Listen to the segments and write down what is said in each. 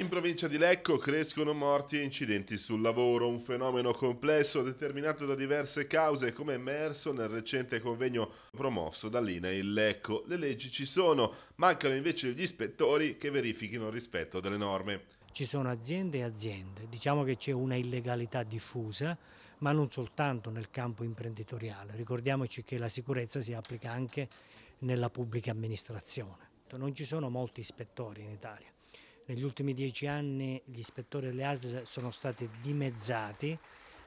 In provincia di Lecco crescono morti e incidenti sul lavoro, un fenomeno complesso determinato da diverse cause come emerso nel recente convegno promosso dall'INAIL Lecco. Le leggi ci sono, mancano invece gli ispettori che verifichino il rispetto delle norme. Ci sono aziende e aziende, diciamo che c'è una illegalità diffusa, ma non soltanto nel campo imprenditoriale. Ricordiamoci che la sicurezza si applica anche nella pubblica amministrazione. Non ci sono molti ispettori in Italia negli ultimi dieci anni gli ispettori delle ASL sono stati dimezzati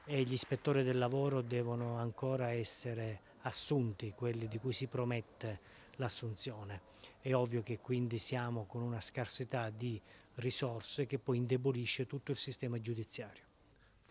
e gli ispettori del lavoro devono ancora essere assunti, quelli di cui si promette l'assunzione. È ovvio che quindi siamo con una scarsità di risorse che poi indebolisce tutto il sistema giudiziario.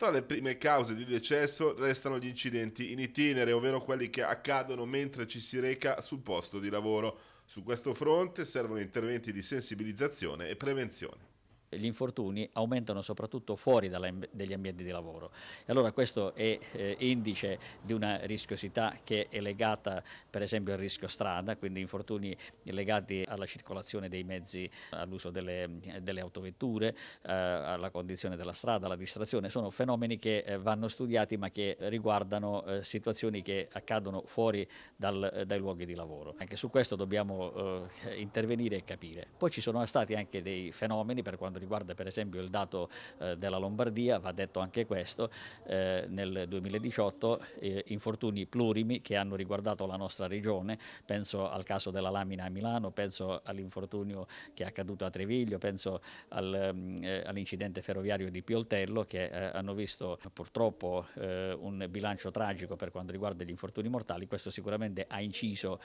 Tra le prime cause di decesso restano gli incidenti in itinere, ovvero quelli che accadono mentre ci si reca sul posto di lavoro. Su questo fronte servono interventi di sensibilizzazione e prevenzione gli infortuni aumentano soprattutto fuori dagli ambienti di lavoro. E allora questo è eh, indice di una rischiosità che è legata per esempio al rischio strada, quindi infortuni legati alla circolazione dei mezzi, all'uso delle, delle, autovetture, eh, alla condizione della strada, alla distrazione, sono fenomeni che eh, vanno studiati ma che riguardano eh, situazioni che accadono fuori dal, dai luoghi di lavoro. Anche su questo dobbiamo eh, intervenire e capire. Poi ci sono stati anche dei fenomeni per quanto riguarda per esempio il dato eh, della Lombardia, va detto anche questo, eh, nel 2018 eh, infortuni plurimi che hanno riguardato la nostra regione, penso al caso della Lamina a Milano, penso all'infortunio che è accaduto a Treviglio, penso al, eh, all'incidente ferroviario di Pioltello che eh, hanno visto purtroppo eh, un bilancio tragico per quanto riguarda gli infortuni mortali, questo sicuramente ha inciso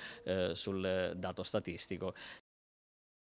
sul dato statistico